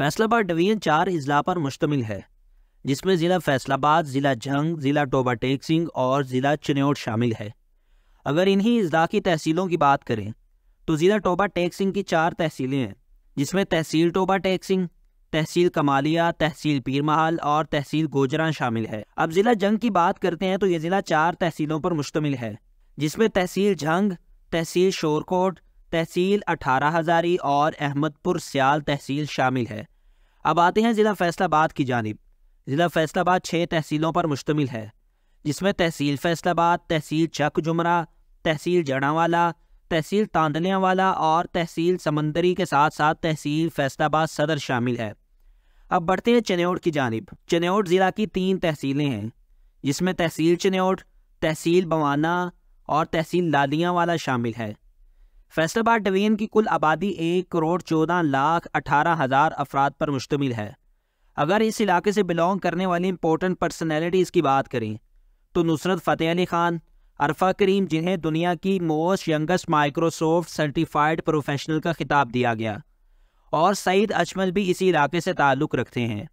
Faisalabad division चार अजला पर मुश्तमिल है जिसमें ज़िला फैसलाबाद ज़िला जंग ज़िला टोबा टेक सिंह और ज़िला चिन्योट शामिल है अगर इन्हीं अजला की तहसीलों की बात करें तो ज़िला टोबा टेक सिंह की चार तहसीलें हैं जिसमें तहसील टोबा टेक सिंह तहसील कमालिया तहसील पीर महाल और तहसील गोजरा शामिल है अब ज़िला जंग की बात करते हैं तो ये ज़िला चार तहसीलों पर मुश्तमिल है जिसमें तहसील जंग तहसील शोरकोट तहसील अठारह हज़ारी और अहमदपुर सियाल तहसील शामिल है अब आते हैं ज़िला फैसलाबाद की जानब ज़िला फैसलाबाद छः तहसीलों पर मुश्तमिल है जिसमें तहसील फैसलाबाद तहसील चक जुमरा तहसील जड़ावाला तहसील तांदलियावाला और तहसील समंदरी के साथ साथ तहसील फैसलाबाद सदर शामिल है अब बढ़ते हैं चनेौट की जानब चनेौट ज़िला की तीन तहसीलें हैं जिसमें तहसील चनेौट तहसील बवाना और तहसील लालियावाला शामिल है फैसलाबाद डिवीजन की कुल आबादी एक करोड़ चौदह लाख अठारह हज़ार अफराद पर मुश्तमिल है अगर इस इलाके से बिलोंग करने वाली इंपॉर्टेंट पर्सनैलिटीज़ की बात करें तो नुसरत फ़तेह अली ख़ान अरफा करीम जिन्हें दुनिया की most youngest Microsoft certified professional का खिताब दिया गया और सईद अजमल भी इसी इलाके से ताल्लुक़ रखते हैं